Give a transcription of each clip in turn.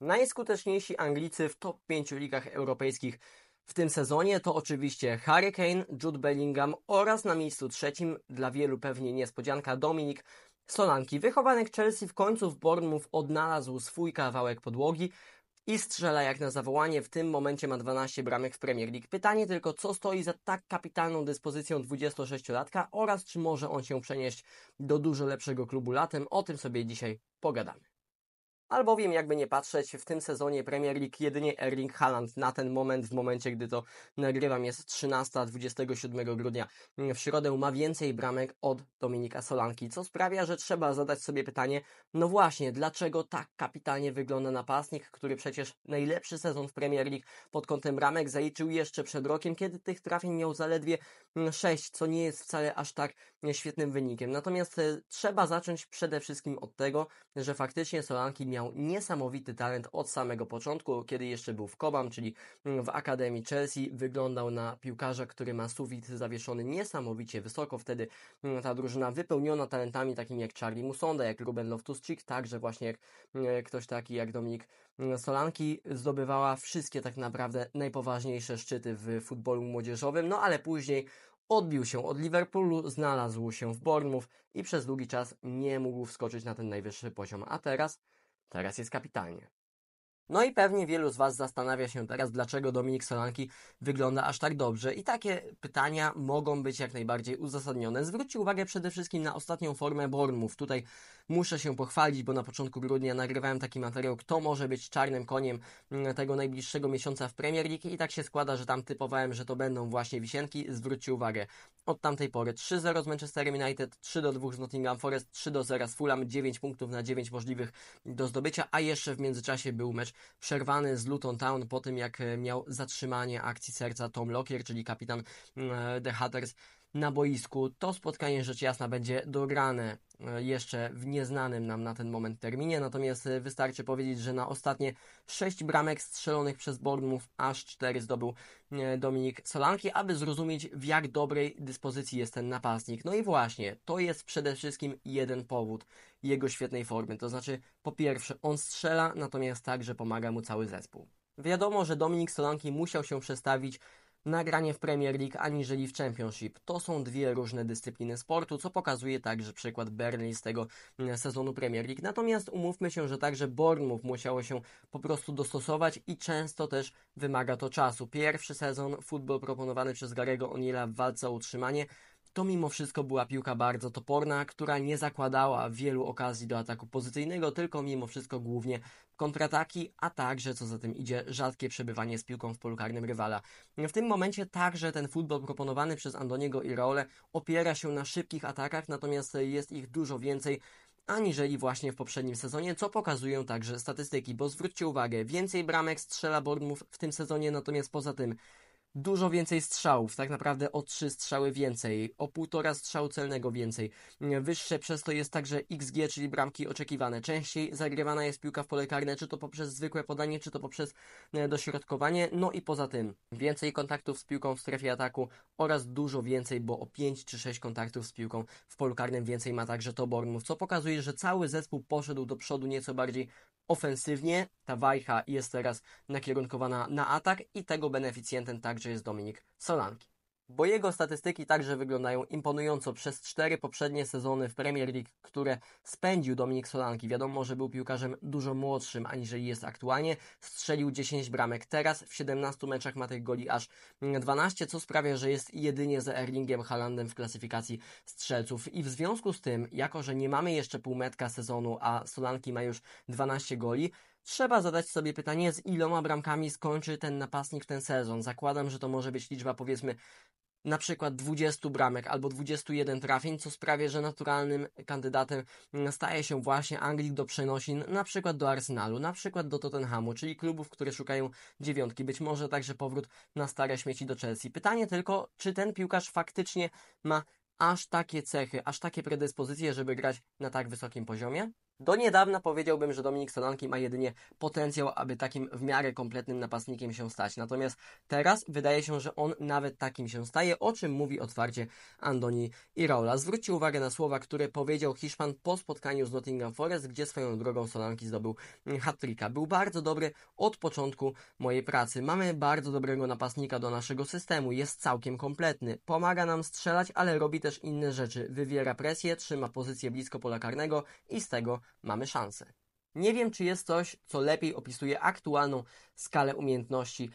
Najskuteczniejsi Anglicy w top 5 ligach europejskich w tym sezonie to oczywiście Harry Kane, Jude Bellingham oraz na miejscu trzecim, dla wielu pewnie niespodzianka, Dominik Solanki. Wychowanek Chelsea w końcu w Bournemouth odnalazł swój kawałek podłogi i strzela jak na zawołanie. W tym momencie ma 12 bramek w Premier League. Pytanie tylko, co stoi za tak kapitalną dyspozycją 26-latka oraz czy może on się przenieść do dużo lepszego klubu latem. O tym sobie dzisiaj pogadamy albowiem jakby nie patrzeć, w tym sezonie Premier League jedynie Erling Haaland na ten moment, w momencie gdy to nagrywam jest 13, 27 grudnia w środę ma więcej bramek od Dominika Solanki, co sprawia, że trzeba zadać sobie pytanie, no właśnie, dlaczego tak kapitalnie wygląda napastnik, który przecież najlepszy sezon w Premier League pod kątem bramek zaliczył jeszcze przed rokiem, kiedy tych trafień miał zaledwie 6, mm, co nie jest wcale aż tak świetnym wynikiem. Natomiast e, trzeba zacząć przede wszystkim od tego, że faktycznie Solanki miał miał niesamowity talent od samego początku, kiedy jeszcze był w Cobham, czyli mm, w Akademii Chelsea, wyglądał na piłkarza, który ma sufit zawieszony niesamowicie wysoko. Wtedy mm, ta drużyna wypełniona talentami takimi jak Charlie Musonda, jak Ruben Loftus-Cheek, także właśnie jak mm, ktoś taki jak Dominik Solanki zdobywała wszystkie tak naprawdę najpoważniejsze szczyty w futbolu młodzieżowym, no ale później odbił się od Liverpoolu, znalazł się w Bournemouth i przez długi czas nie mógł wskoczyć na ten najwyższy poziom. A teraz Teraz então, jest kapitalnie né? No i pewnie wielu z Was zastanawia się teraz, dlaczego Dominik Solanki wygląda aż tak dobrze. I takie pytania mogą być jak najbardziej uzasadnione. Zwróćcie uwagę przede wszystkim na ostatnią formę Bormów. Tutaj muszę się pochwalić, bo na początku grudnia nagrywałem taki materiał, kto może być czarnym koniem mm, tego najbliższego miesiąca w Premier League i tak się składa, że tam typowałem, że to będą właśnie Wisienki. Zwróćcie uwagę, od tamtej pory 3-0 z Manchester United, 3-2 z Nottingham Forest, 3-0 z Fulham, 9 punktów na 9 możliwych do zdobycia, a jeszcze w międzyczasie był mecz przerwany z Luton Town po tym, jak e, miał zatrzymanie akcji serca Tom Lockyer, czyli kapitan mm, e, The Hatters na boisku. To spotkanie rzecz jasna będzie dograne e, jeszcze w nieznanym nam na ten moment terminie, natomiast e, wystarczy powiedzieć, że na ostatnie 6 bramek strzelonych przez Bournemouth aż 4 zdobył e, Dominik Solanki, aby zrozumieć w jak dobrej dyspozycji jest ten napastnik. No i właśnie, to jest przede wszystkim jeden powód jego świetnej formy, to znaczy po pierwsze on strzela, natomiast także pomaga mu cały zespół. Wiadomo, że Dominik Solanki musiał się przestawić Nagranie w Premier League aniżeli w Championship. To są dwie różne dyscypliny sportu, co pokazuje także przykład Burnley z tego mm, sezonu Premier League. Natomiast umówmy się, że także Bournemouth musiało się po prostu dostosować i często też wymaga to czasu. Pierwszy sezon futbol proponowany przez Garego Onila w walce o utrzymanie to mimo wszystko była piłka bardzo toporna, która nie zakładała wielu okazji do ataku pozycyjnego, tylko mimo wszystko głównie kontrataki, a także, co za tym idzie, rzadkie przebywanie z piłką w polu karnym rywala. W tym momencie także ten futbol proponowany przez Andoniego i Role opiera się na szybkich atakach, natomiast jest ich dużo więcej aniżeli właśnie w poprzednim sezonie, co pokazują także statystyki, bo zwróćcie uwagę, więcej bramek strzela Bournemouth w tym sezonie, natomiast poza tym dużo więcej strzałów, tak naprawdę o 3 strzały więcej, o półtora strzału celnego więcej. Wyższe przez to jest także XG, czyli bramki oczekiwane. Częściej zagrywana jest piłka w pole karne, czy to poprzez zwykłe podanie, czy to poprzez e, dośrodkowanie. No i poza tym, więcej kontaktów z piłką w strefie ataku oraz dużo więcej, bo o 5 czy 6 kontaktów z piłką w polu karnym więcej ma także to Bormów, co pokazuje, że cały zespół poszedł do przodu nieco bardziej ofensywnie. Ta wajcha jest teraz nakierunkowana na atak i tego beneficjentem także jest Dominik Solanki bo jego statystyki także wyglądają imponująco przez cztery poprzednie sezony w Premier League, które spędził Dominik Solanki. Wiadomo, że był piłkarzem dużo młodszym aniżeli jest aktualnie. Strzelił 10 bramek. Teraz w 17 meczach ma tych goli aż 12, co sprawia, że jest jedynie za Erlingiem Haalandem w klasyfikacji strzelców. I w związku z tym, jako że nie mamy jeszcze półmetka sezonu, a Solanki ma już 12 goli, Trzeba zadać sobie pytanie, z iloma bramkami skończy ten napastnik ten sezon. Zakładam, że to może być liczba powiedzmy na przykład 20 bramek albo 21 trafień, co sprawia, że naturalnym kandydatem staje się właśnie Anglik do przenosin, na przykład do Arsenalu, na przykład do Tottenhamu, czyli klubów, które szukają dziewiątki, być może także powrót na stare śmieci do Chelsea. Pytanie tylko, czy ten piłkarz faktycznie ma aż takie cechy, aż takie predyspozycje, żeby grać na tak wysokim poziomie? Do niedawna powiedziałbym, że Dominik Solanki ma jedynie potencjał, aby takim w miarę kompletnym napastnikiem się stać. Natomiast teraz wydaje się, że on nawet takim się staje, o czym mówi otwarcie Andoni Iraola. Zwróćcie uwagę na słowa, które powiedział Hiszpan po spotkaniu z Nottingham Forest, gdzie swoją drogą Solanki zdobył hat -tricka. Był bardzo dobry od początku mojej pracy. Mamy bardzo dobrego napastnika do naszego systemu, jest całkiem kompletny. Pomaga nam strzelać, ale robi też inne rzeczy. Wywiera presję, trzyma pozycję blisko pola karnego i z tego mamy szansę. Nie wiem, czy jest coś, co lepiej opisuje aktualną skalę umiejętności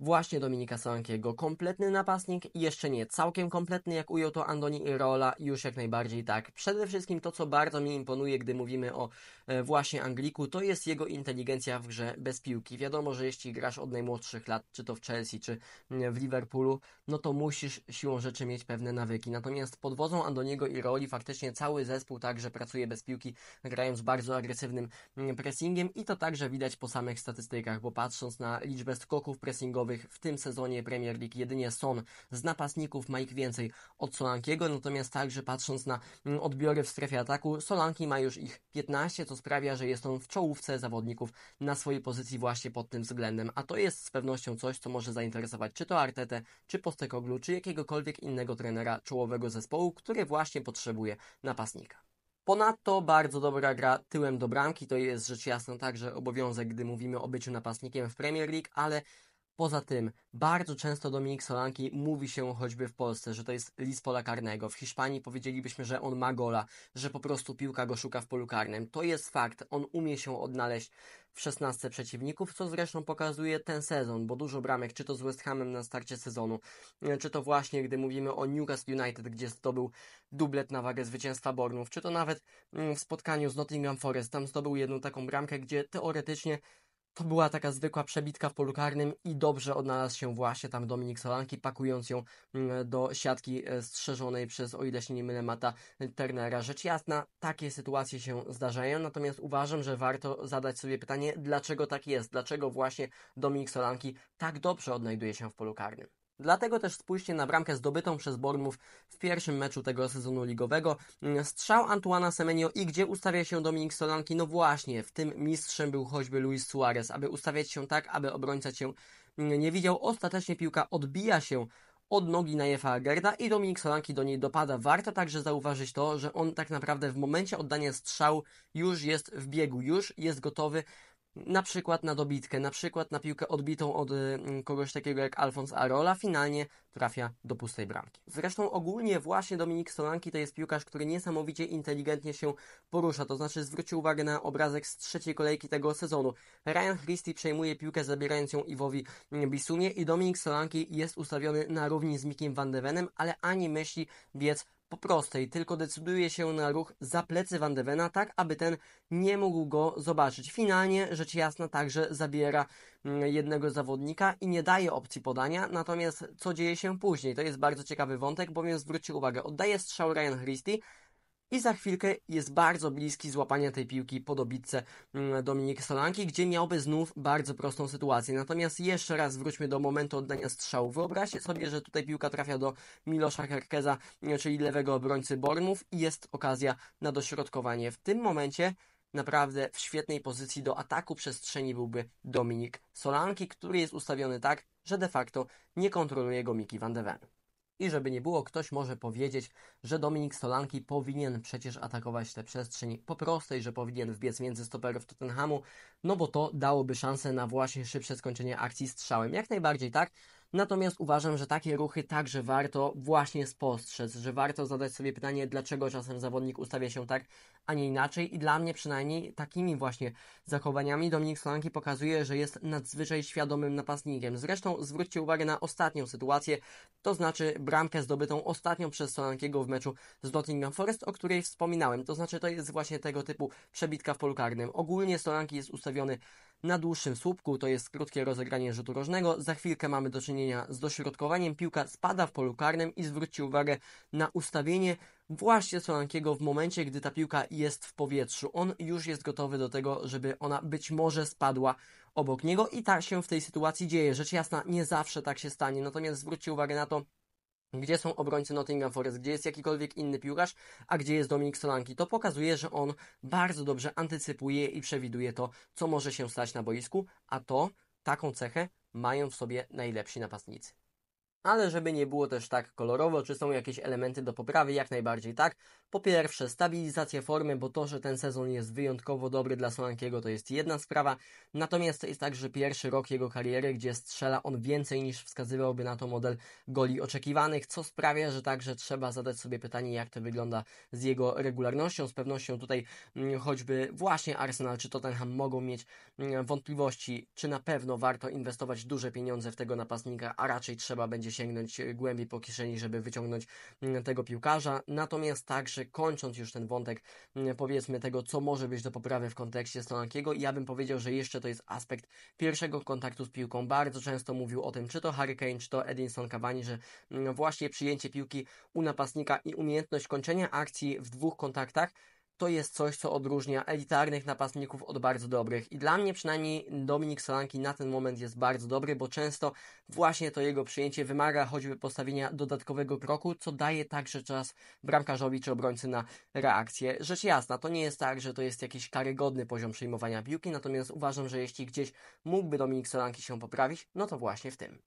Właśnie Dominika Solankiego, kompletny napastnik jeszcze nie całkiem kompletny, jak ujął to Andoni Irola, już jak najbardziej tak. Przede wszystkim to, co bardzo mi imponuje, gdy mówimy o e, właśnie Angliku, to jest jego inteligencja w grze bez piłki. Wiadomo, że jeśli grasz od najmłodszych lat, czy to w Chelsea, czy w Liverpoolu, no to musisz siłą rzeczy mieć pewne nawyki. Natomiast pod wodzą Andoniego Iroli faktycznie cały zespół także pracuje bez piłki, grając bardzo agresywnym pressingiem i to także widać po samych statystykach, bo patrząc na liczbę skoków pressingowych, w tym sezonie Premier League. Jedynie Son z napastników ma ich więcej od Solankiego, natomiast także patrząc na mm, odbiory w strefie ataku, Solanki ma już ich 15, co sprawia, że jest on w czołówce zawodników na swojej pozycji właśnie pod tym względem, a to jest z pewnością coś, co może zainteresować czy to Artetę, czy Postekoglu, czy jakiegokolwiek innego trenera czołowego zespołu, który właśnie potrzebuje napastnika. Ponadto bardzo dobra gra tyłem do bramki, to jest rzecz jasna także obowiązek, gdy mówimy o byciu napastnikiem w Premier League, ale Poza tym, bardzo często Dominik Solanki mówi się choćby w Polsce, że to jest list pola karnego. W Hiszpanii powiedzielibyśmy, że on ma gola, że po prostu piłka go szuka w polu karnym. To jest fakt, on umie się odnaleźć w 16 przeciwników, co zresztą pokazuje ten sezon, bo dużo bramek, czy to z West Hamem na starcie sezonu, e, czy to właśnie gdy mówimy o Newcastle United, gdzie zdobył dublet na wagę zwycięstwa Bornów, czy to nawet mm, w spotkaniu z Nottingham Forest, tam zdobył jedną taką bramkę, gdzie teoretycznie to była taka zwykła przebitka w polu karnym i dobrze odnalazł się właśnie tam Dominik Solanki, pakując ją mm, do siatki e, strzeżonej przez, o ile się nie mylę, Mata Turnera. Rzecz jasna, takie sytuacje się zdarzają, natomiast uważam, że warto zadać sobie pytanie, dlaczego tak jest, dlaczego właśnie Dominik Solanki tak dobrze odnajduje się w polu karnym. Dlatego też spójrzcie na bramkę zdobytą przez Bormów w pierwszym meczu tego sezonu ligowego. Strzał Antuana Semenio i gdzie ustawia się Dominik Solanki? No właśnie, w tym mistrzem był choćby Luis Suarez, aby ustawiać się tak, aby obrońca się nie widział. Ostatecznie piłka odbija się od nogi Najefa Gerda i Dominik Solanki do niej dopada. Warto także zauważyć to, że on tak naprawdę w momencie oddania strzału już jest w biegu, już jest gotowy na przykład na dobitkę, na przykład na piłkę odbitą od y, mm, kogoś takiego jak Alfons Arola, finalnie trafia do pustej bramki. Zresztą ogólnie właśnie Dominik Solanki to jest piłkarz, który niesamowicie inteligentnie się porusza, to znaczy zwrócił uwagę na obrazek z trzeciej kolejki tego sezonu. Ryan Christie przejmuje piłkę zabierając ją Iwowi mm, Bisumie i Dominik Solanki jest ustawiony na równi z Mikiem Van Devenem, ale ani myśli biec po prostej, tylko decyduje się na ruch za plecy Van de Vena, tak aby ten nie mógł go zobaczyć. Finalnie, rzecz jasna, także zabiera mm, jednego zawodnika i nie daje opcji podania, natomiast co dzieje się później? To jest bardzo ciekawy wątek, bowiem zwróćcie uwagę, oddaje strzał Ryan Christie, i za chwilkę jest bardzo bliski złapania tej piłki po dobitce mm, Dominik Solanki, gdzie miałby znów bardzo prostą sytuację. Natomiast jeszcze raz wróćmy do momentu oddania strzału. Wyobraźcie sobie, że tutaj piłka trafia do Milosza Herkeza, mm, czyli lewego obrońcy Bormów i jest okazja na dośrodkowanie. W tym momencie naprawdę w świetnej pozycji do ataku przestrzeni byłby Dominik Solanki, który jest ustawiony tak, że de facto nie kontroluje go Miki van de Ven. I żeby nie było, ktoś może powiedzieć, że Dominik Stolanki powinien przecież atakować tę przestrzeń po prostej, że powinien wbiec między stoperów Tottenhamu, no bo to dałoby szansę na właśnie szybsze skończenie akcji strzałem. Jak najbardziej tak, Natomiast uważam, że takie ruchy także warto właśnie spostrzec, że warto zadać sobie pytanie, dlaczego czasem zawodnik ustawia się tak, a nie inaczej. I dla mnie przynajmniej takimi właśnie zachowaniami Dominik Solanki pokazuje, że jest nadzwyczaj świadomym napastnikiem. Zresztą zwróćcie uwagę na ostatnią sytuację, to znaczy bramkę zdobytą ostatnią przez Solankiego w meczu z Nottingham Forest, o której wspominałem. To znaczy to jest właśnie tego typu przebitka w polu karnym. Ogólnie Solanki jest ustawiony na dłuższym słupku to jest krótkie rozegranie rzutu rożnego. Za chwilkę mamy do czynienia z dośrodkowaniem. Piłka spada w polu karnym i zwróćcie uwagę na ustawienie właśnie Solankiego w momencie, gdy ta piłka jest w powietrzu. On już jest gotowy do tego, żeby ona być może spadła obok niego i tak się w tej sytuacji dzieje. Rzecz jasna, nie zawsze tak się stanie. Natomiast zwróćcie uwagę na to, gdzie są obrońcy Nottingham Forest, gdzie jest jakikolwiek inny piłkarz, a gdzie jest Dominik Solanki. To pokazuje, że on bardzo dobrze antycypuje i przewiduje to, co może się stać na boisku, a to taką cechę mają w sobie najlepsi napastnicy ale żeby nie było też tak kolorowo, czy są jakieś elementy do poprawy, jak najbardziej tak. Po pierwsze, stabilizacja formy, bo to, że ten sezon jest wyjątkowo dobry dla Solankiego, to jest jedna sprawa. Natomiast to jest także pierwszy rok jego kariery, gdzie strzela on więcej niż wskazywałby na to model goli oczekiwanych, co sprawia, że także trzeba zadać sobie pytanie, jak to wygląda z jego regularnością. Z pewnością tutaj mm, choćby właśnie Arsenal czy Tottenham mogą mieć mm, wątpliwości, czy na pewno warto inwestować duże pieniądze w tego napastnika, a raczej trzeba będzie sięgnąć e, głębiej po kieszeni, żeby wyciągnąć mm, tego piłkarza. Natomiast także kończąc już ten wątek, mm, powiedzmy tego, co może być do poprawy w kontekście Stonakiego, ja bym powiedział, że jeszcze to jest aspekt pierwszego kontaktu z piłką. Bardzo często mówił o tym, czy to Harry Kane, czy to Edinson Cavani, że mm, właśnie przyjęcie piłki u napastnika i umiejętność kończenia akcji w dwóch kontaktach to jest coś, co odróżnia elitarnych napastników od bardzo dobrych. I dla mnie przynajmniej Dominik Solanki na ten moment jest bardzo dobry, bo często właśnie to jego przyjęcie wymaga choćby postawienia dodatkowego kroku, co daje także czas bramkarzowi czy obrońcy na reakcję. Rzecz jasna, to nie jest tak, że to jest jakiś karygodny poziom przyjmowania piłki, natomiast uważam, że jeśli gdzieś mógłby Dominik Solanki się poprawić, no to właśnie w tym.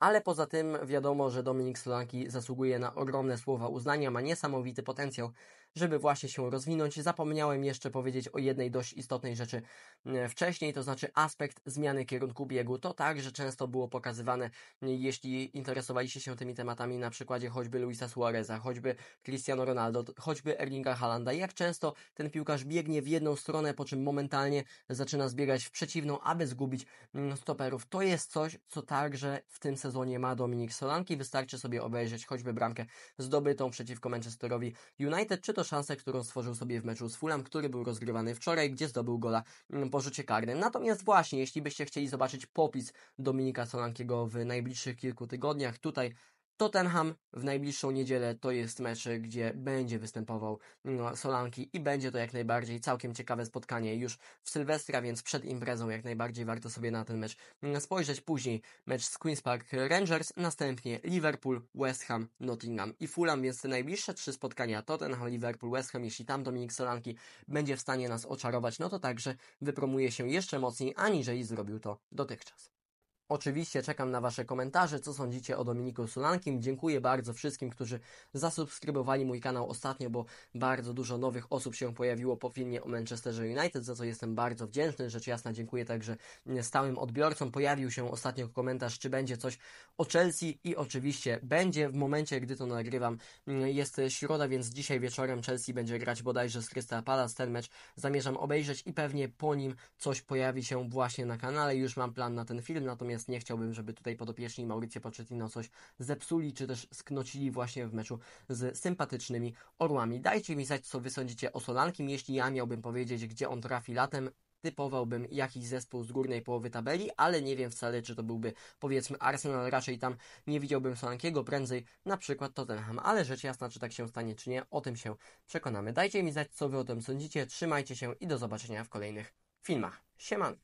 Ale poza tym wiadomo, że Dominik Solanki zasługuje na ogromne słowa uznania, ma niesamowity potencjał żeby właśnie się rozwinąć. Zapomniałem jeszcze powiedzieć o jednej dość istotnej rzeczy e, wcześniej, to znaczy aspekt zmiany kierunku biegu. To także często było pokazywane, e, jeśli interesowaliście się tymi tematami na przykładzie choćby Luisa Suareza, choćby Cristiano Ronaldo, choćby Erlinga Halanda. Jak często ten piłkarz biegnie w jedną stronę, po czym momentalnie zaczyna zbiegać w przeciwną, aby zgubić mm, stoperów. To jest coś, co także w tym sezonie ma Dominik Solanki. Wystarczy sobie obejrzeć choćby bramkę zdobytą przeciwko Manchesterowi United, czy to szansę, którą stworzył sobie w meczu z Fulham, który był rozgrywany wczoraj, gdzie zdobył gola mm, po rzucie karnym. Natomiast właśnie, jeśli byście chcieli zobaczyć popis Dominika Solankiego w najbliższych kilku tygodniach, tutaj Tottenham w najbliższą niedzielę to jest mecz, gdzie będzie występował no, Solanki i będzie to jak najbardziej całkiem ciekawe spotkanie już w Sylwestra, więc przed imprezą jak najbardziej warto sobie na ten mecz mm, spojrzeć. Później mecz z Queen's Park Rangers, następnie Liverpool, West Ham, Nottingham i Fulham, więc te najbliższe trzy spotkania Tottenham, Liverpool, West Ham, jeśli tam Dominik Solanki będzie w stanie nas oczarować, no to także wypromuje się jeszcze mocniej, aniżeli zrobił to dotychczas. Oczywiście czekam na Wasze komentarze, co sądzicie o Dominiku Solankim. Dziękuję bardzo wszystkim, którzy zasubskrybowali mój kanał ostatnio, bo bardzo dużo nowych osób się pojawiło po filmie o Manchesterze United, za co jestem bardzo wdzięczny. Rzecz jasna dziękuję także stałym odbiorcom. Pojawił się ostatnio komentarz, czy będzie coś o Chelsea i oczywiście będzie. W momencie, gdy to nagrywam, jest środa, więc dzisiaj wieczorem Chelsea będzie grać bodajże z Crystal Palace. Ten mecz zamierzam obejrzeć i pewnie po nim coś pojawi się właśnie na kanale. Już mam plan na ten film, natomiast natomiast nie chciałbym, żeby tutaj podopieczni Mauricio Pochettino coś zepsuli, czy też sknocili właśnie w meczu z sympatycznymi Orłami. Dajcie mi znać, co wy sądzicie o Solankim, jeśli ja miałbym powiedzieć, gdzie on trafi latem, typowałbym jakiś zespół z górnej połowy tabeli, ale nie wiem wcale, czy to byłby powiedzmy Arsenal, raczej tam nie widziałbym Solankiego, prędzej na przykład Tottenham, ale rzecz jasna, czy tak się stanie, czy nie, o tym się przekonamy. Dajcie mi znać, co wy o tym sądzicie, trzymajcie się i do zobaczenia w kolejnych filmach. Sieman!